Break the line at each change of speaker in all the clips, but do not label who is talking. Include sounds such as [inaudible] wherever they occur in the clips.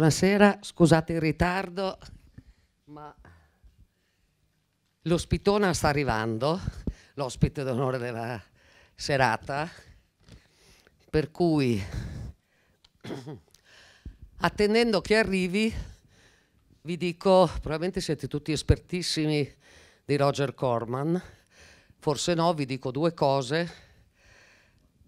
buonasera, scusate il ritardo, ma l'ospitona sta arrivando, l'ospite d'onore della serata, per cui [clears throat] attendendo che arrivi vi dico, probabilmente siete tutti espertissimi di Roger Corman, forse no, vi dico due cose.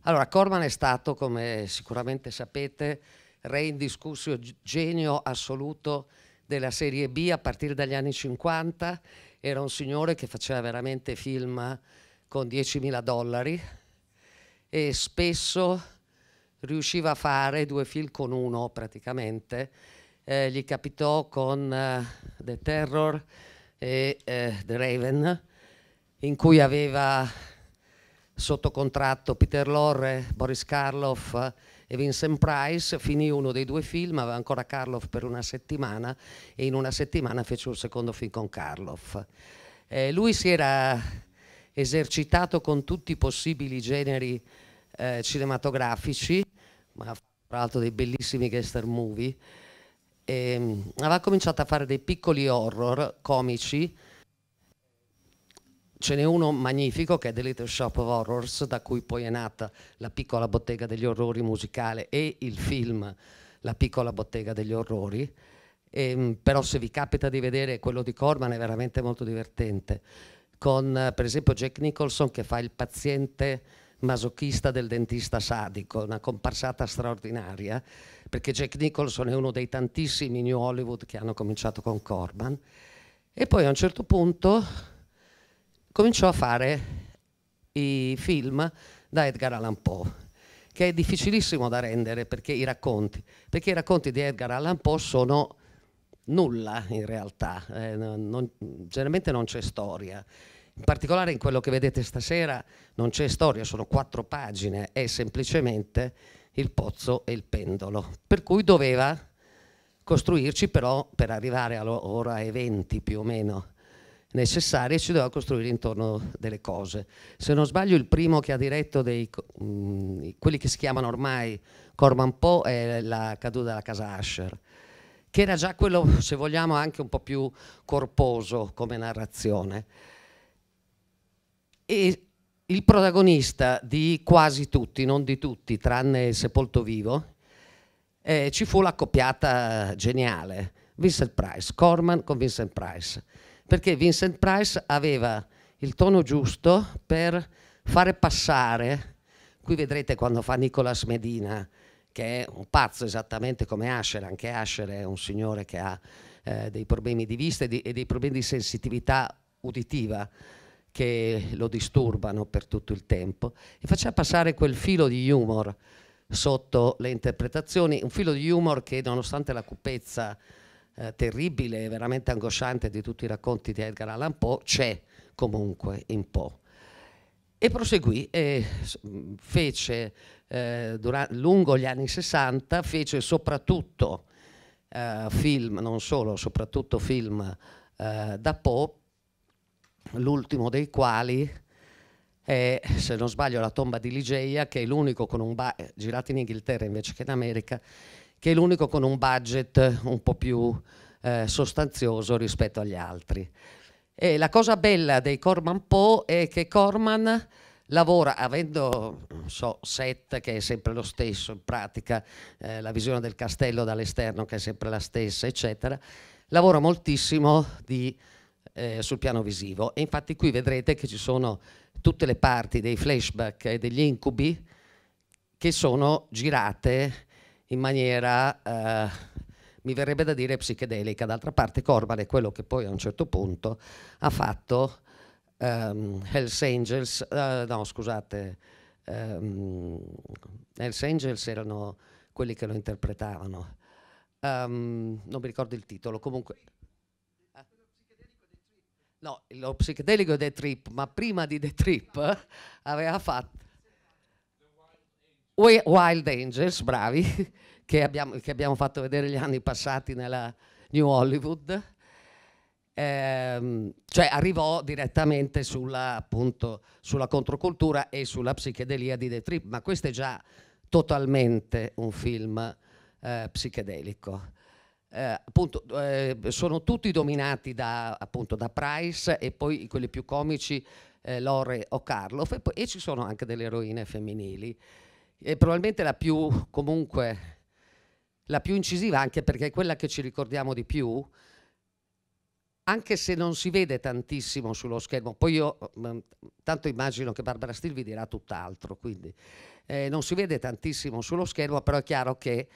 Allora, Corman è stato, come sicuramente sapete, re indiscusso genio assoluto della serie B a partire dagli anni 50, era un signore che faceva veramente film con 10.000 dollari e spesso riusciva a fare due film con uno praticamente. Eh, gli capitò con eh, The Terror e eh, The Raven, in cui aveva sotto contratto Peter Lorre, Boris Karloff e Vincent Price, finì uno dei due film, aveva ancora Karloff per una settimana e in una settimana fece un secondo film con Karloff. Eh, lui si era esercitato con tutti i possibili generi eh, cinematografici, ma tra l'altro dei bellissimi gangster movie, e, ehm, aveva cominciato a fare dei piccoli horror comici, ce n'è uno magnifico che è The Little Shop of Horrors, da cui poi è nata la piccola bottega degli orrori musicale e il film La piccola bottega degli orrori. E, ehm, però se vi capita di vedere quello di Corman è veramente molto divertente, con eh, per esempio Jack Nicholson che fa il paziente masochista del dentista sadico, una comparsata straordinaria, perché Jack Nicholson è uno dei tantissimi New Hollywood che hanno cominciato con Corman. E poi a un certo punto cominciò a fare i film da Edgar Allan Poe, che è difficilissimo da rendere perché i racconti, perché i racconti di Edgar Allan Poe sono nulla in realtà, eh, non, generalmente non c'è storia. In particolare in quello che vedete stasera non c'è storia, sono quattro pagine, è semplicemente il pozzo e il pendolo, per cui doveva costruirci però per arrivare all'ora e 20 più o meno necessarie si doveva costruire intorno delle cose. Se non sbaglio il primo che ha diretto dei, mh, mm, quelli che si chiamano ormai Corman Poe è la caduta della casa Asher, che era già quello, se vogliamo, anche un po' più corposo come narrazione. E il protagonista di quasi tutti, non di tutti, tranne il Sepolto Vivo, eh, ci fu l'accoppiata geniale, Vincent Price, Corman con Vincent Price perché Vincent Price aveva il tono giusto per fare passare, qui vedrete quando fa Nicolas Medina, che è un pazzo esattamente come Asher, anche Asher è un signore che ha eh, dei problemi di vista e, di, e dei problemi di sensitività uditiva che lo disturbano per tutto il tempo e faceva passare quel filo di humor sotto le interpretazioni, un filo di humor che nonostante la cupezza eh, terribile e veramente angosciante di tutti i racconti di Edgar Allan Poe c'è comunque in Poe. E proseguì e fece, eh, durante, lungo gli anni 60, fece soprattutto eh, film, non solo, soprattutto film eh, da Poe, l'ultimo dei quali è, se non sbaglio, La tomba di Ligeia, che è l'unico con un ba- eh, girato in Inghilterra invece che in America, che è l'unico con un budget un po' più eh, sostanzioso rispetto agli altri. E la cosa bella dei Corman Poe è che Corman lavora avendo so, set che è sempre lo stesso, in pratica eh, la visione del castello dall'esterno che è sempre la stessa, eccetera, lavora moltissimo di, eh, sul piano visivo e infatti qui vedrete che ci sono tutte le parti dei flashback e degli incubi che sono girate in maniera, eh, mi verrebbe da dire, psichedelica. D'altra parte Corban è quello che poi a un certo punto ha fatto um, Hells Angels, uh, no scusate, um, Hells Angels erano quelli che lo interpretavano. Um, non mi ricordo il titolo, comunque... No, lo psichedelico The Trip, ma prima di The Trip aveva fatto Wild Angels, bravi, [laughs] che abbiamo, che abbiamo fatto vedere gli anni passati nella New Hollywood. Eh, cioè arrivò direttamente sulla, appunto, sulla controcultura e sulla psichedelia di The Trip, ma questo è già totalmente un film eh, psichedelico. Eh, appunto, eh, sono tutti dominati da, appunto, da, Price e poi quelli più comici eh, Lore o Karloff e, poi, e ci sono anche delle eroine femminili è probabilmente la più, comunque, la più incisiva, anche perché è quella che ci ricordiamo di più, anche se non si vede tantissimo sullo schermo, poi io mm, tanto immagino che Barbara Steele vi dirà tutt'altro, quindi eh, non si vede tantissimo sullo schermo, però è chiaro che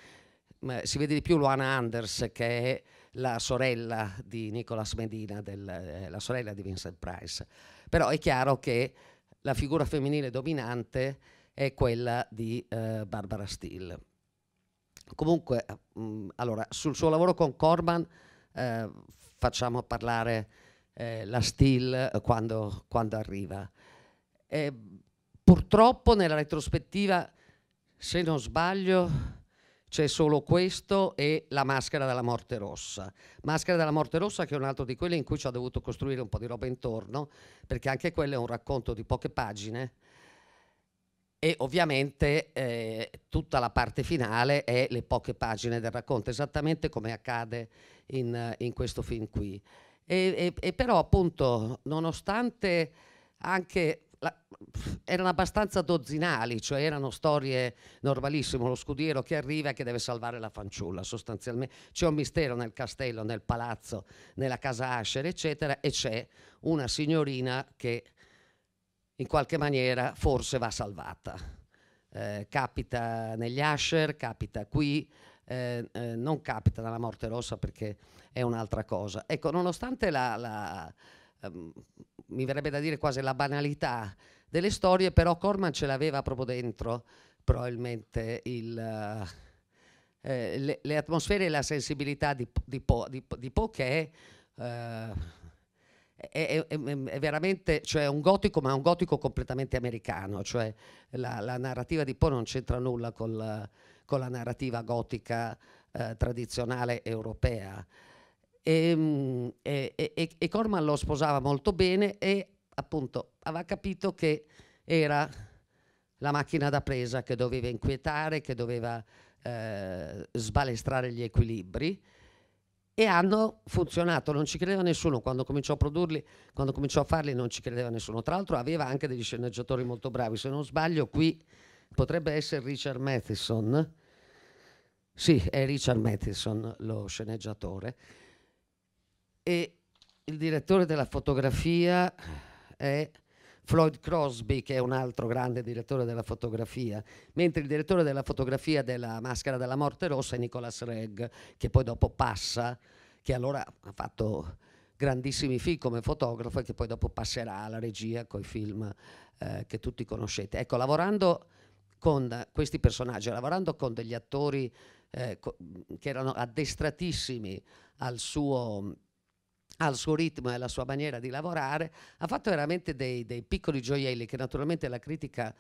mh, mm, si vede di più Luana Anders che è la sorella di Nicolas Medina, del, eh, la sorella di Vincent Price, però è chiaro che la figura femminile dominante è quella di eh, Barbara Steele. Comunque, mh, mm, allora, sul suo lavoro con Corman eh, facciamo parlare eh, la Steele eh, quando, quando arriva. E, purtroppo nella retrospettiva, se non sbaglio, c'è solo questo e la maschera della morte rossa. Maschera della morte rossa che è un altro di quelli in cui ci ha dovuto costruire un po' di roba intorno, perché anche quello è un racconto di poche pagine, e ovviamente eh, tutta la parte finale è le poche pagine del racconto, esattamente come accade in, in questo film qui. E, e, e però appunto, nonostante anche la, erano abbastanza dozzinali, cioè erano storie normalissime, lo scudiero che arriva e che deve salvare la fanciulla sostanzialmente, c'è un mistero nel castello, nel palazzo, nella casa Asher, eccetera, e c'è una signorina che in qualche maniera forse va salvata. Eh, capita negli Asher, capita qui, eh, eh, non capita nella Morte Rossa perché è un'altra cosa. Ecco, nonostante la, la ehm, mi verrebbe da dire quasi la banalità delle storie, però Corman ce l'aveva proprio dentro, probabilmente il, eh, eh, le, le, atmosfere e la sensibilità di, di, po, di, di Poe che eh, è, è, è, veramente cioè un gotico, ma un gotico completamente americano, cioè la, la narrativa di Poe non c'entra nulla col, con la narrativa gotica eh, tradizionale europea. Ehm, e, e, e, e, Corman lo sposava molto bene e appunto aveva capito che era la macchina da presa che doveva inquietare, che doveva eh, sbalestrare gli equilibri e hanno funzionato, non ci credeva nessuno quando cominciò a produrli, quando cominciò a farli non ci credeva nessuno, tra l'altro aveva anche degli sceneggiatori molto bravi, se non sbaglio qui potrebbe essere Richard Matheson, sì è Richard Matheson lo sceneggiatore e il direttore della fotografia è Floyd Crosby, che è un altro grande direttore della fotografia, mentre il direttore della fotografia della Maschera della Morte Rossa è Nicolas Regg, che poi dopo passa, che allora ha fatto grandissimi film come fotografo e che poi dopo passerà alla regia con i film eh, che tutti conoscete. Ecco, lavorando con questi personaggi, lavorando con degli attori eh, che erano addestratissimi al suo al suo ritmo e alla sua maniera di lavorare, ha fatto veramente dei, dei piccoli gioielli che naturalmente la critica,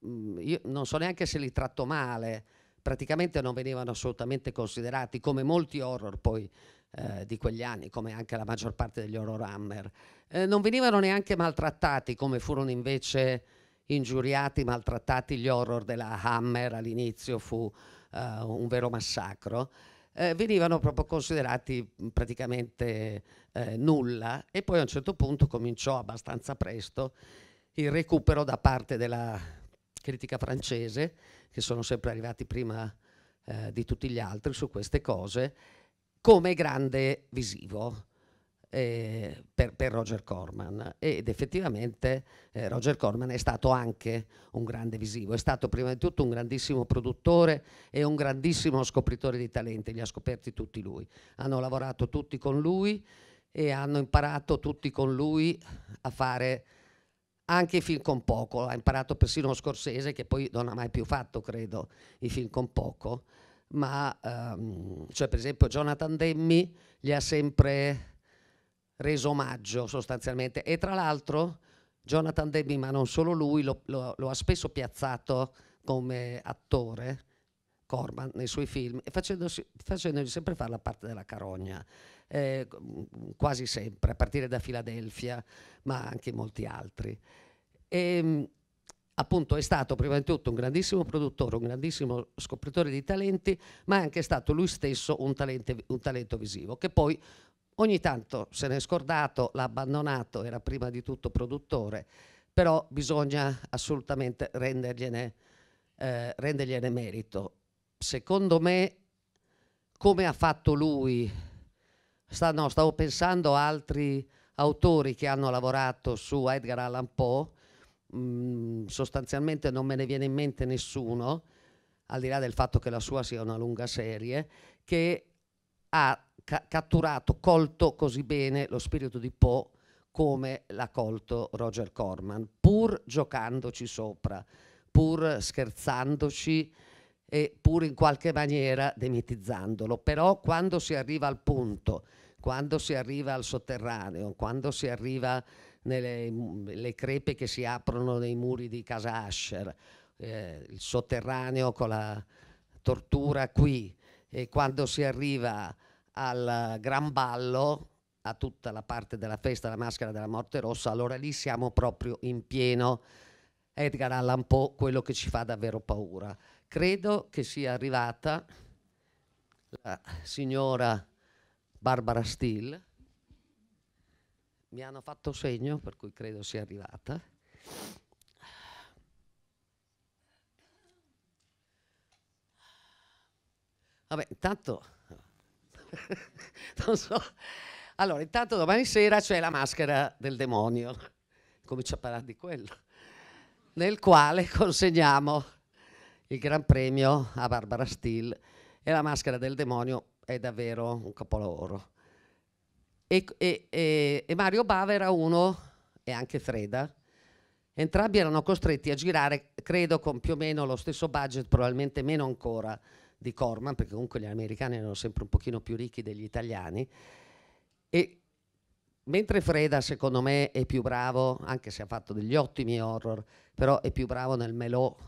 mh, mm, io non so neanche se li tratto male, praticamente non venivano assolutamente considerati come molti horror poi eh, di quegli anni, come anche la maggior parte degli horror hammer, eh, non venivano neanche maltrattati come furono invece ingiuriati, maltrattati gli horror della Hammer all'inizio fu uh, un vero massacro eh, venivano proprio considerati praticamente eh, nulla e poi a un certo punto cominciò abbastanza presto il recupero da parte della critica francese, che sono sempre arrivati prima eh, di tutti gli altri su queste cose, come grande visivo eh, per, per, Roger Corman ed effettivamente eh, Roger Corman è stato anche un grande visivo, è stato prima di tutto un grandissimo produttore e un grandissimo scopritore di talenti, li ha scoperti tutti lui, hanno lavorato tutti con lui e hanno imparato tutti con lui a fare anche i film con poco, ha imparato persino lo Scorsese che poi non ha mai più fatto, credo, i film con poco, ma ehm, cioè per esempio Jonathan Demmi gli ha sempre reso omaggio sostanzialmente. E tra l'altro Jonathan Demi, ma non solo lui, lo, lo, lo ha spesso piazzato come attore, Corman, nei suoi film, facendogli sempre fare la parte della carogna, eh, quasi sempre, a partire da Filadelfia, ma anche molti altri. E, ehm, appunto è stato prima di tutto un grandissimo produttore, un grandissimo scopritore di talenti, ma è anche stato lui stesso un, talente, un talento visivo, che poi ogni tanto se n'è scordato, l'ha abbandonato, era prima di tutto produttore, però bisogna assolutamente rendergliene, eh, rendergliene merito. Secondo me, come ha fatto lui, sta, no, stavo pensando a altri autori che hanno lavorato su Edgar Allan Poe, mh, mm, sostanzialmente non me ne viene in mente nessuno, al di là del fatto che la sua sia una lunga serie, che ha ca catturato, colto così bene lo spirito di Poe come l'ha colto Roger Corman, pur giocandoci sopra, pur scherzandoci e pur in qualche maniera demitizzandolo. Però quando si arriva al punto, quando si arriva al sotterraneo, quando si arriva nelle crepe che si aprono nei muri di casa Asher, eh, il sotterraneo con la tortura qui, e quando si arriva al gran ballo, a tutta la parte della festa della maschera della morte rossa, allora lì siamo proprio in pieno Edgar Allan Poe, quello che ci fa davvero paura. Credo che sia arrivata la signora Barbara Steele, mi hanno fatto segno, per cui credo sia arrivata. Vabbè, intanto [laughs] non so. Allora, intanto domani sera c'è la maschera del demonio, comincia a parlare di quello, nel quale consegniamo il Gran Premio a Barbara Steele e la maschera del demonio è davvero un capolavoro. E, e, e, e Mario Bava era uno, e anche Freda, entrambi erano costretti a girare, credo, con più o meno lo stesso budget, probabilmente meno ancora, di Corman, perché comunque gli americani erano sempre un pochino più ricchi degli italiani, e mentre Freda secondo me è più bravo, anche se ha fatto degli ottimi horror, però è più bravo nel, melo,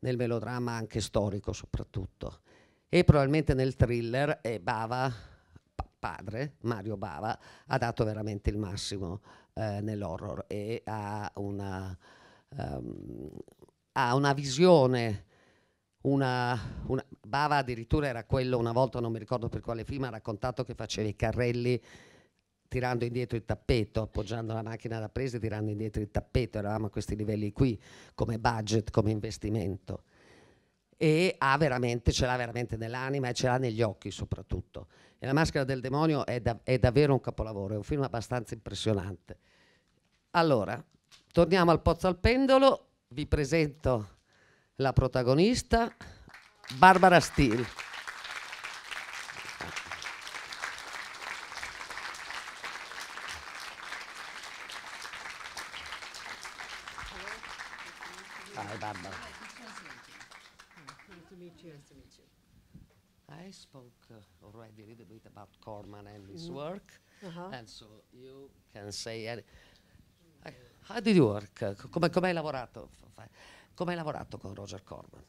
nel melodramma anche storico soprattutto, e probabilmente nel thriller e Bava, padre, Mario Bava, ha dato veramente il massimo eh, nell'horror e ha una, um, ha una visione una, una, Bava addirittura era quello, una volta non mi ricordo per quale film, ha raccontato che faceva i carrelli tirando indietro il tappeto, appoggiando la macchina da presa e tirando indietro il tappeto, eravamo a questi livelli qui come budget, come investimento. E ha veramente, ce l'ha veramente nell'anima e ce l'ha negli occhi soprattutto. E La maschera del demonio è, da, è davvero un capolavoro, è un film abbastanza impressionante. Allora, torniamo al Pozzo al Pendolo, vi presento la protagonista Barbara Steele. Hi, Barbara. Nice to meet you. Nice to meet Corman and his mm. work, uh -huh. and so you can say. Uh, how did you work? Come, come hai lavorato? Come hai lavorato con Roger Corman?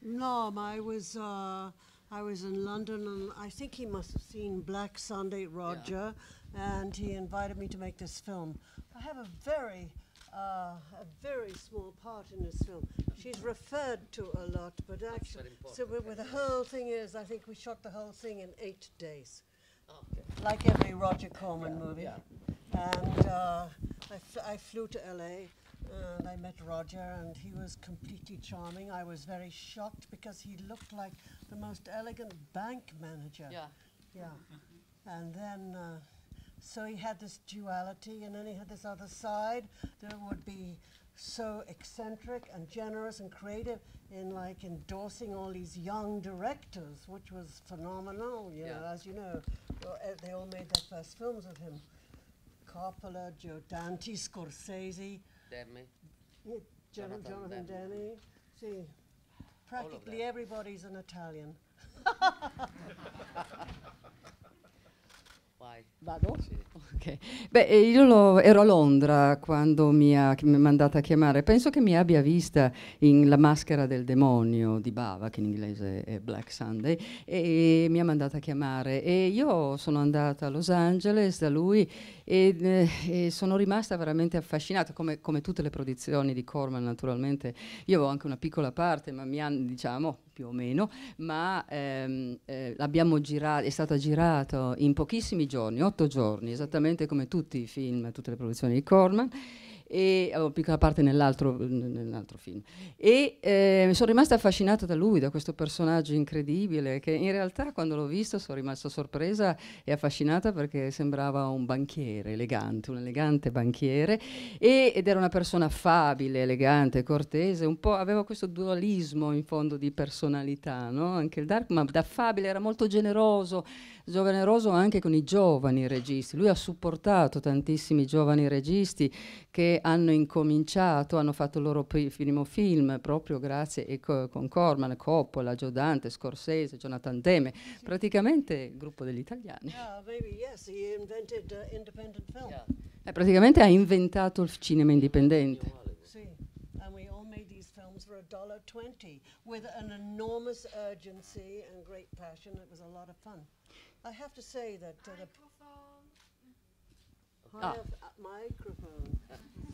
No, ma I was uh, I was in London and I think he must have seen Black Sunday Roger yeah. and he invited me to make this film. I have a very uh, a very small part in this film. She's referred to a lot, but That's actually, so the whole thing is, I think we shot the whole thing in eight days, okay. like every Roger Corman yeah, movie. Yeah. And uh, I, fl I flew to LA and I met Roger, and he was completely charming. I was very shocked because he looked like the most elegant bank manager. Yeah. Yeah. and then, uh, so he had this duality, and then he had this other side that would be so eccentric and generous and creative in like endorsing all these young directors, which was phenomenal. You yeah. know, as you know, eh, they all made their first films with him. Coppola, Joe Dante, Scorsese, Demi, Yeah, Jonathan, Jonathan Demme. See, practically everybody's an Italian. [laughs] [laughs]
Vai. Vado? Sì. Okay. Beh, eh, io lo, ero a Londra quando mi ha mandato a chiamare. Penso che mi abbia vista in La maschera del demonio di Bava, che in inglese è Black Sunday, e, mi ha mandato a chiamare. E io sono andata a Los Angeles da lui e, eh, e sono rimasta veramente affascinata, come, come, tutte le produzioni di Corman naturalmente. Io avevo anche una piccola parte, ma mi hanno, diciamo, più o meno, ma ehm, eh, girato, è stata girata in pochissimi giorni, otto giorni, esattamente come tutti i film, tutte le produzioni di Corman e ho oh, piccola parte nell'altro, nell film e eh, mi sono rimasta affascinata da lui, da questo personaggio incredibile che in realtà quando l'ho visto sono rimasta sorpresa e affascinata perché sembrava un banchiere elegante, un elegante banchiere e, ed era una persona affabile, elegante, cortese, un po' aveva questo dualismo in fondo di personalità, no? anche il Dark, ma da affabile era molto generoso, generoso anche con i giovani registi, lui ha supportato tantissimi giovani registi che hanno incominciato, hanno fatto il loro primo film proprio grazie e con Corman, Coppola, Giordante, Scorsese, Jonathan Demme, praticamente il gruppo degli italiani. Ah,
uh, eh,
praticamente ha inventato il cinema indipendente.
Sì, e abbiamo fatto made film per for $1.20 with an enormous urgency and great passion. It was a lot of fun. Part oh. of microphone.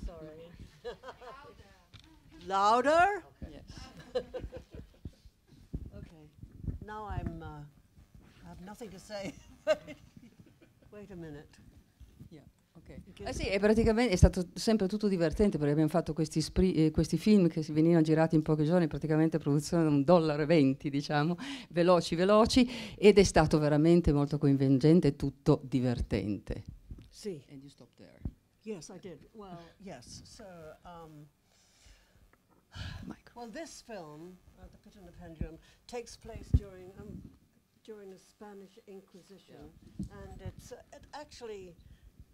Sorry. [laughs] Louder? Okay. Yes. [laughs] okay. Now I'm. Uh, I have nothing to say. [laughs] Wait a minute. Okay. Eh sì, è, praticamente, è
stato sempre tutto divertente perché abbiamo fatto questi, eh, questi film che si venivano girati in pochi giorni, praticamente produzione da un dollaro e venti, diciamo, veloci, veloci, ed è stato veramente molto coinvolgente e tutto divertente.
See. And you stopped there. Yes, I did. Well, yes. So, um, well, this film, uh, The Pit and the Pendulum, takes place during um, during the Spanish Inquisition, yeah. and it's uh, it actually.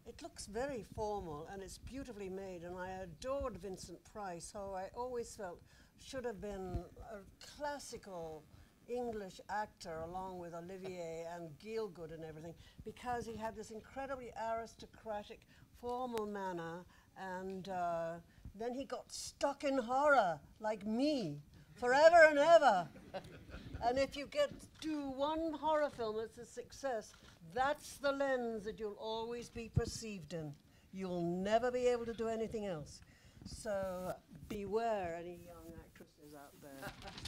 It looks very formal and it's beautifully made, and I adored Vincent Price, who I always felt should have been a classical English actor along with Olivier and Gielgud and everything because he had this incredibly aristocratic, formal manner and uh, then he got stuck in horror like me forever and ever. and if you get do one horror film that's a success, that's the lens that you'll always be perceived in. You'll never be able to do anything else. So beware any young actresses out there. [laughs]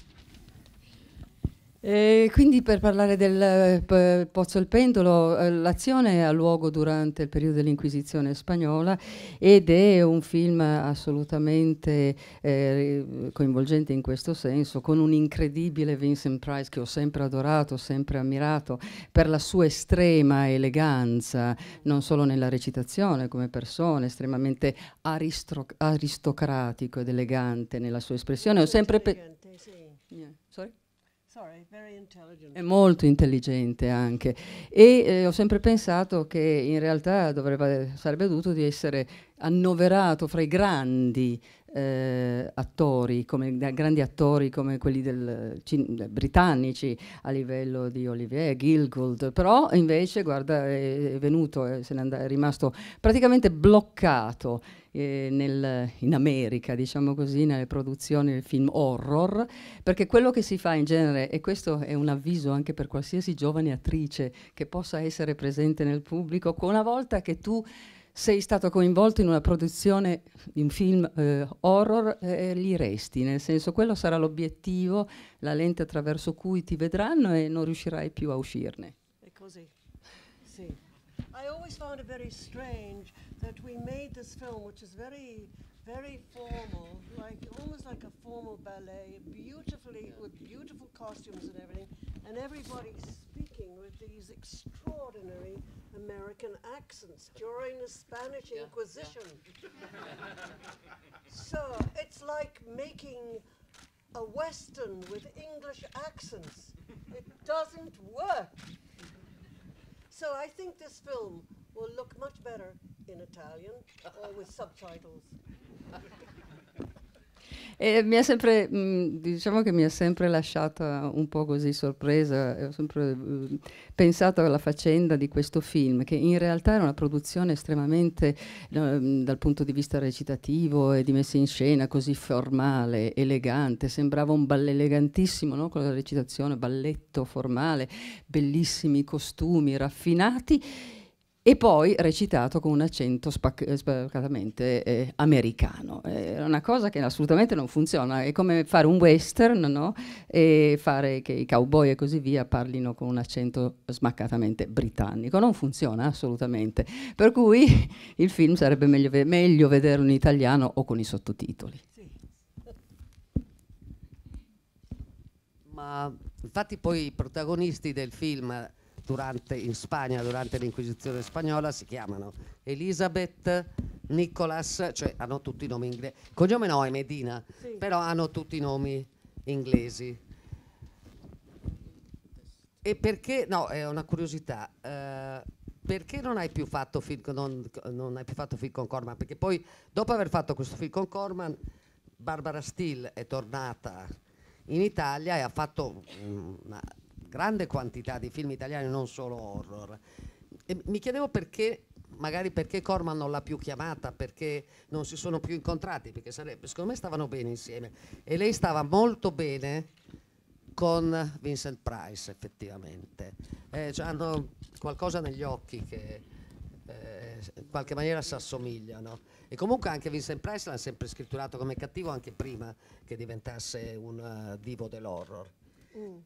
E eh, quindi per parlare del eh, Pozzo il Pendolo, eh, l'azione ha luogo durante il periodo dell'Inquisizione spagnola ed è un film assolutamente eh, coinvolgente in questo senso, con un incredibile Vincent Price che ho sempre adorato, sempre ammirato per la sua estrema eleganza, non solo nella recitazione come persona, estremamente aristocratico ed elegante nella sua espressione. Ho sempre... Elegante, sì. yeah. È molto intelligente anche e eh, ho sempre pensato che in realtà dovrebbe, sarebbe dovuto di essere annoverato fra i grandi eh, attori, come, grandi attori come quelli del, del, eh, britannici a livello di Olivier, Gilgold, però invece guarda, è, è venuto, eh, è, è rimasto praticamente bloccato eh, nel, in America, diciamo così, nelle produzioni del film horror, perché quello che si fa in genere, e questo è un avviso anche per qualsiasi giovane attrice che possa essere presente nel pubblico, una volta che tu sei stato coinvolto in una produzione di un film eh, horror, eh, li resti, nel senso quello sarà l'obiettivo, la lente attraverso cui ti vedranno e non riuscirai più a uscirne.
È così. Sì. I always found it very strange that we made this film which is very very formal, like almost like a formal ballet, beautifully with beautiful costumes and everything, and everybody speaks speaking with these extraordinary American accents during the Spanish yeah, Inquisition. Yeah.
[laughs] so
it's like making a Western with English accents. It doesn't work. So I think this film will look much better in Italian or with subtitles. [laughs]
E mi ha sempre, mh, mm, diciamo che mi ha sempre lasciata un po' così sorpresa, ho sempre mh, mm, pensato alla faccenda di questo film, che in realtà era una produzione estremamente, mh, mm, dal punto di vista recitativo e di messa in scena, così formale, elegante, sembrava un ballo elegantissimo, no? con la recitazione, balletto formale, bellissimi costumi raffinati e poi recitato con un accento eh, spaccatamente eh, americano. Eh, è una cosa che assolutamente non funziona, è come fare un western no? e fare che i cowboy e così via parlino con un accento smaccatamente britannico, non funziona assolutamente, per cui [laughs] il film sarebbe meglio, ve meglio vederlo in italiano o con i sottotitoli. Sì.
Ma infatti poi i protagonisti del film durante, in Spagna durante l'Inquisizione spagnola si chiamano Elizabeth, Nicholas, cioè hanno tutti i nomi inglesi. Cognome no, è Medina, sì. però hanno tutti i nomi inglesi. E perché, no, è una curiosità, eh, perché non hai più fatto film, non, non hai più fatto film con Corman? Perché poi dopo aver fatto questo film con Corman, Barbara Steele è tornata in Italia e ha fatto una grande quantità di film italiani, non solo horror. E mi chiedevo perché magari perché Corman non l'ha più chiamata, perché non si sono più incontrati, perché sarebbe, secondo me stavano bene insieme. E lei stava molto bene con Vincent Price, effettivamente. Eh, cioè hanno qualcosa negli occhi che eh, in qualche maniera si assomigliano. E comunque anche Vincent Price l'ha sempre scritturato come cattivo anche prima che diventasse un uh, divo dell'horror.
Mm.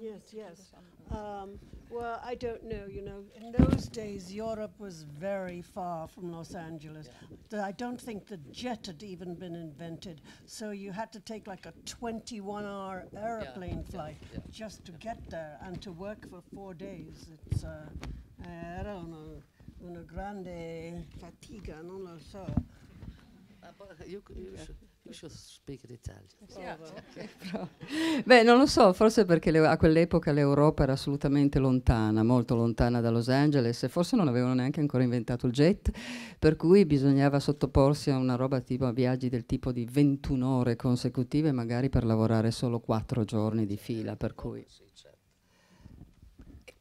Yes, yes. Um, well, I don't know, you know, in those days, Europe was very far from Los Angeles. The- I don't think the jet had even been invented, so you had to take like a 21-hour airplane yeah, flight yeah, just to get there and to work for four days. It's, uh, don't know, una grande fatica, non lo so.
Uh, but you, should- speak Italian.
Beh, non lo so, forse perché le, a quell'epoca l'Europa era assolutamente lontana, molto lontana da Los Angeles e forse non avevano neanche ancora inventato il jet, per cui bisognava sottoporsi a una roba tipo a viaggi del tipo di 21 ore consecutive, magari per lavorare solo 4 giorni di fila, per cui... Certo.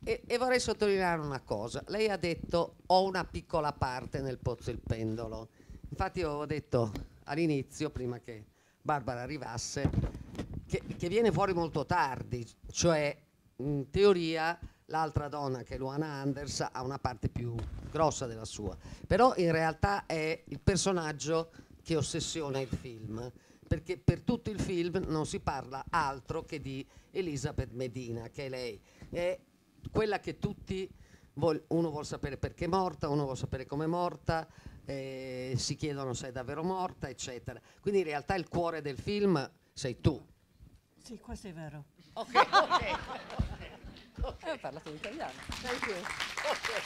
E, e, vorrei sottolineare una cosa. Lei ha detto ho una piccola parte nel pozzo il pendolo. Infatti io avevo detto all'inizio, prima che Barbara arrivasse, che, che viene fuori molto tardi, cioè in teoria l'altra donna che è Luana Anders ha una parte più grossa della sua, però in realtà è il personaggio che ossessiona il film, perché per tutto il film non si parla altro che di Elisabeth Medina, che è lei, è quella che tutti, vuol, uno vuole sapere perché è morta, uno vuole sapere come è morta, eh, si chiedono se è davvero morta, eccetera. Quindi in realtà il cuore del film sei tu.
Sì, questo è vero.
Ok, [laughs] ok. okay. Eh,
okay. Ho parlato in italiano. Thank you.
Okay.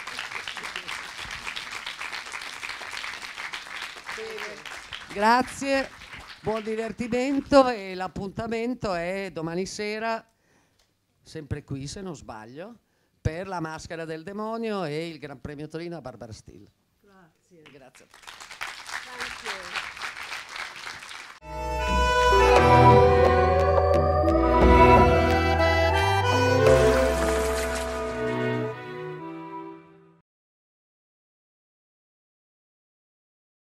Grazie, buon divertimento e l'appuntamento è domani sera, sempre qui se non sbaglio, per la maschera del demonio e il Gran Premio Torino a Barbara Steele. Grazie.